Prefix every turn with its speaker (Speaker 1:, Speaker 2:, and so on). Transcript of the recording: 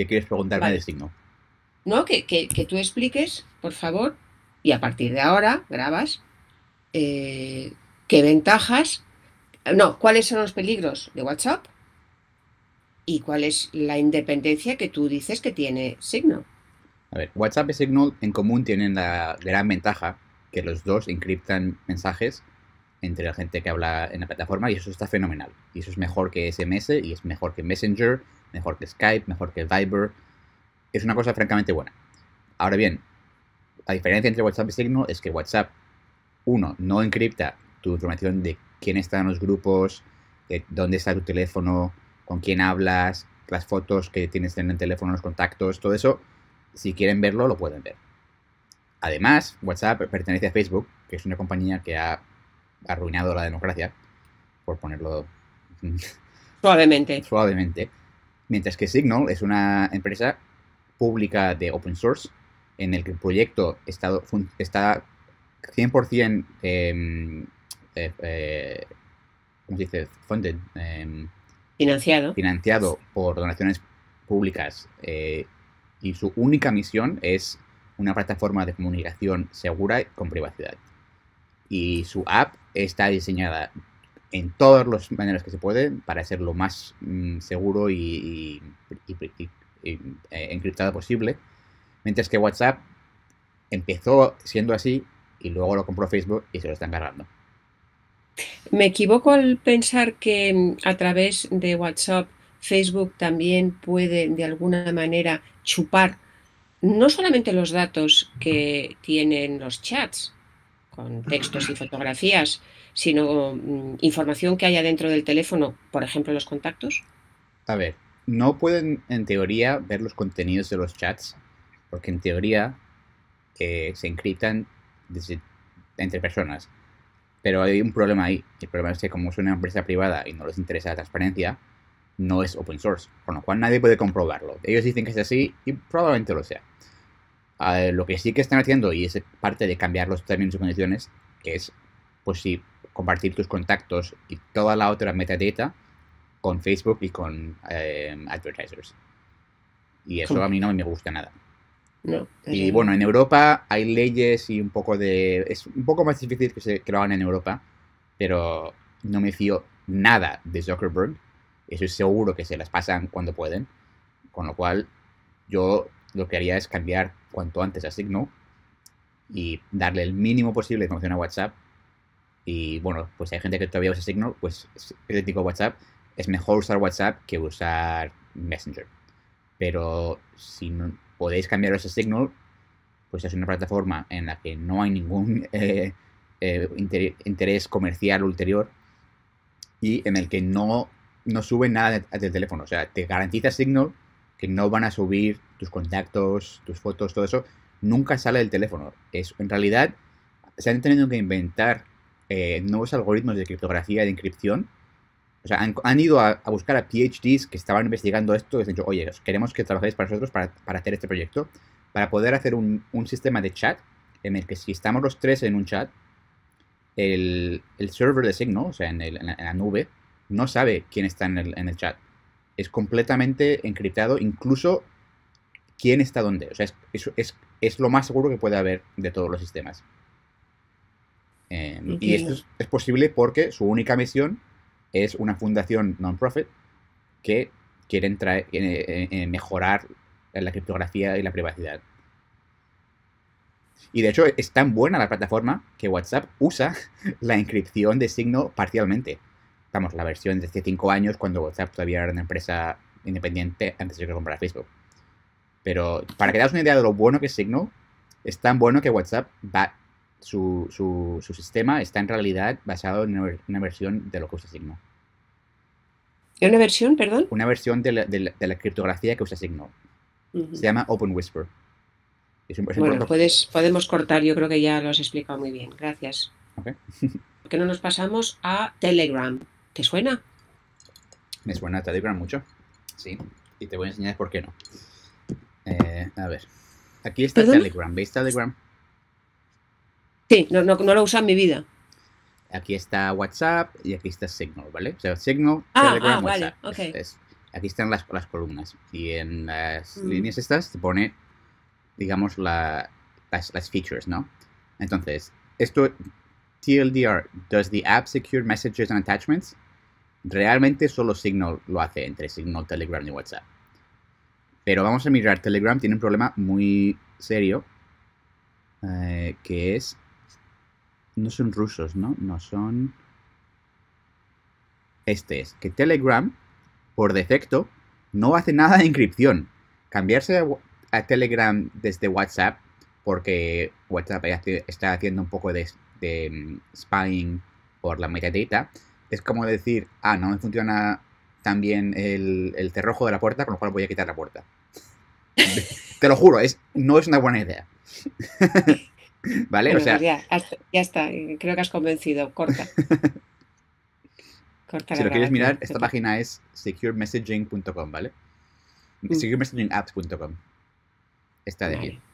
Speaker 1: que quieres preguntarme de signo.
Speaker 2: No, que, tú expliques, por favor, y a partir de ahora grabas eh, qué ventajas, no, cuáles son los peligros de WhatsApp y cuál es la independencia que tú dices que tiene signo.
Speaker 1: A ver, WhatsApp y Signal en común tienen la gran ventaja que los dos encriptan mensajes entre la gente que habla en la plataforma y eso está fenomenal. Y eso es mejor que SMS y es mejor que Messenger mejor que Skype, mejor que Viber. Es una cosa francamente buena. Ahora bien, la diferencia entre WhatsApp y Signal es que WhatsApp, uno, no encripta tu información de quién está en los grupos, dónde está tu teléfono, con quién hablas, las fotos que tienes en el teléfono, los contactos, todo eso, si quieren verlo, lo pueden ver. Además, WhatsApp pertenece a Facebook, que es una compañía que ha arruinado la democracia, por ponerlo
Speaker 2: suavemente.
Speaker 1: suavemente. Mientras que Signal es una empresa pública de open source en el que el proyecto está, está 100% em, eh, eh, em, financiado. Financiado por donaciones públicas eh, y su única misión es una plataforma de comunicación segura con privacidad. Y su app está diseñada en todas las maneras que se puede para ser lo más mm, seguro y, eh, encriptado posible. Mientras que WhatsApp empezó siendo así y luego lo compró Facebook y se lo está cargando.
Speaker 2: Me equivoco al pensar que mm, a través de WhatsApp Facebook también puede de alguna manera chupar no solamente los datos que tienen los chats, con textos y fotografías, sino mm, información que haya dentro del teléfono, por ejemplo, los contactos?
Speaker 1: A ver, no pueden en teoría ver los contenidos de los chats, porque en teoría eh, se encriptan entre personas. Pero hay un problema ahí. El problema es que como es una empresa privada y no les interesa la transparencia, no es open source, con lo cual nadie puede comprobarlo. Ellos dicen que es así y probablemente lo sea. Ah, eh, lo que sí que están haciendo, y es parte de cambiar los términos y condiciones, es, pues sí, compartir tus contactos y toda la otra metadata con Facebook y con eh, advertisers. Y eso a mí no me gusta nada. Y eh, bueno, en Europa hay leyes y un poco de... Es un poco más difícil que se que lo en Europa, pero no me fío nada de Zuckerberg. Eso es seguro que se las pasan cuando pueden. Con lo cual, yo lo que haría es cambiar cuanto antes a Signal y darle el mínimo posible de información a WhatsApp. Y bueno, pues hay gente que todavía usa Signal, pues es crítico WhatsApp. Es mejor usar WhatsApp que usar Messenger. Pero si no, podéis cambiar ese Signal, pues es una plataforma en la que no hay ningún eh, eh, interés comercial ulterior y en el que no, no sube nada del teléfono. O sea, te garantiza Signal que no van a subir tus contactos, tus fotos, todo eso, nunca sale del teléfono. Es, en realidad, se han tenido que inventar eh, nuevos algoritmos de criptografía, de inscripción. O sea, han, ido a, buscar a PhDs que estaban investigando esto y han dicho, oye, queremos que trabajéis para nosotros para, hacer este proyecto, para poder hacer un, sistema de chat en el que si estamos los tres en un chat, el, server de signo o sea, en, la, nube, no sabe quién está en el, en el chat es completamente encriptado, incluso quién está dónde. O sea, es, lo más seguro que puede haber de todos los sistemas. Em, y esto es, posible porque su única misión es una fundación non-profit que quiere entrar, eh, eh, eh, mejorar la criptografía y la privacidad. Y de hecho es tan buena la plataforma que WhatsApp usa la encripción de signo parcialmente vamos, la versión de hace 5 años cuando WhatsApp todavía era una empresa independiente antes de que comprara Facebook. Pero para que daos una idea de lo bueno que es Signal, es tan bueno que WhatsApp va, su, sistema está en realidad basado en una, versión de lo que usa Signal.
Speaker 2: ¿En una versión, perdón?
Speaker 1: Una versión de la, de la, criptografía que usa Signal. Se llama Open Whisper. bueno,
Speaker 2: puedes, podemos cortar, yo creo que ya lo has explicado muy bien. Gracias. Okay. ¿Por no nos pasamos a Telegram? ¿Te suena?
Speaker 1: Me suena Telegram mucho. Sí. Y te voy a enseñar por qué no. Eh, a ver. Aquí está Telegram. ¿Veis Telegram? Sí, no, no, lo he usado en mi vida. Aquí está WhatsApp y aquí está Signal, ¿vale? O sea, Signal, ah, ah Vale, aquí están las, columnas. Y en las mm. líneas estas se pone, digamos, la, las, las features, ¿no? Entonces, esto TLDR, ¿does the app secure messages and attachments? Realmente solo Signal lo hace entre Signal, Telegram y WhatsApp. Pero vamos a mirar, Telegram tiene un problema muy serio, eh, que es... No son rusos, ¿no? No son... Este es, que Telegram, por defecto, no hace nada de inscripción. Cambiarse a, Telegram desde WhatsApp, porque WhatsApp está haciendo un poco de de mm, spying por la metadata, es como decir, ah, no me funciona tan bien el, el cerrojo de la puerta, con lo cual voy a quitar la puerta. Te lo juro, es, no es una buena idea. ¿Vale? o sea...
Speaker 2: ya, está, eh, creo que has convencido, corta. corta si lo quieres mirar, esta
Speaker 1: página es securemessaging.com, ¿vale? Mm. securemessagingapps.com. Esta de bien